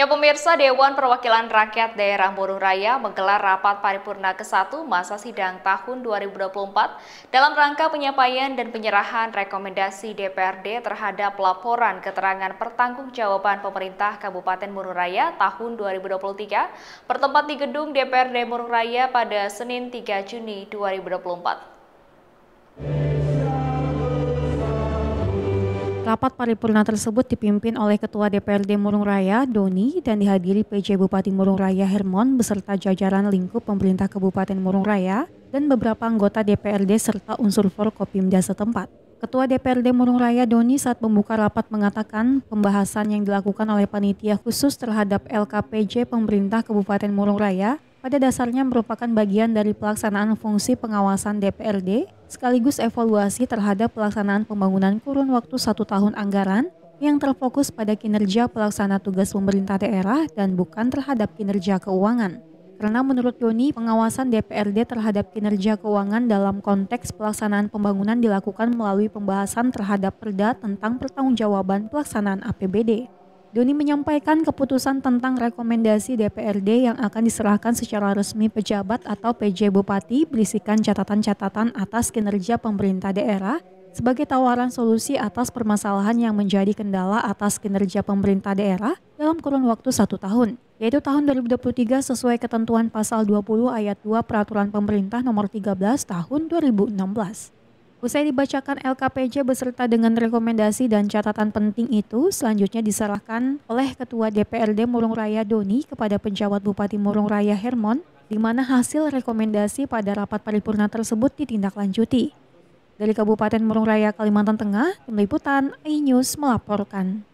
Ya pemirsa Dewan Perwakilan Rakyat Daerah Murung Raya menggelar rapat paripurna ke-1 masa sidang tahun 2024 dalam rangka penyampaian dan penyerahan rekomendasi DPRD terhadap laporan keterangan pertanggungjawaban pemerintah Kabupaten Murung Raya tahun 2023 bertempat di gedung DPRD Murung Raya pada Senin 3 Juni 2024. Rapat paripurna tersebut dipimpin oleh Ketua DPRD Murung Raya, Doni, dan dihadiri PJ Bupati Murung Raya Hermon beserta jajaran lingkup pemerintah Kabupaten Murung Raya dan beberapa anggota DPRD serta unsur Forkopimda setempat. Ketua DPRD Murung Raya Doni saat membuka rapat mengatakan pembahasan yang dilakukan oleh panitia khusus terhadap LKPJ pemerintah Kabupaten Murung Raya pada dasarnya merupakan bagian dari pelaksanaan fungsi pengawasan DPRD sekaligus evaluasi terhadap pelaksanaan pembangunan kurun waktu satu tahun anggaran yang terfokus pada kinerja pelaksana tugas pemerintah daerah dan bukan terhadap kinerja keuangan. Karena menurut Yoni, pengawasan DPRD terhadap kinerja keuangan dalam konteks pelaksanaan pembangunan dilakukan melalui pembahasan terhadap perda tentang pertanggungjawaban pelaksanaan APBD. Doni menyampaikan keputusan tentang rekomendasi DPRD yang akan diserahkan secara resmi pejabat atau PJ Bupati berisikan catatan-catatan atas kinerja pemerintah daerah sebagai tawaran solusi atas permasalahan yang menjadi kendala atas kinerja pemerintah daerah dalam kurun waktu satu tahun, yaitu tahun 2023 sesuai ketentuan pasal 20 ayat 2 Peraturan Pemerintah nomor 13 tahun 2016. Usai dibacakan LKPJ beserta dengan rekomendasi dan catatan penting itu, selanjutnya diserahkan oleh Ketua DPRD Murung Raya Doni kepada penjawat Bupati Murung Raya Hermon, di mana hasil rekomendasi pada rapat paripurna tersebut ditindaklanjuti. Dari Kabupaten Murung Raya, Kalimantan Tengah, Tim Liputan, iNews melaporkan.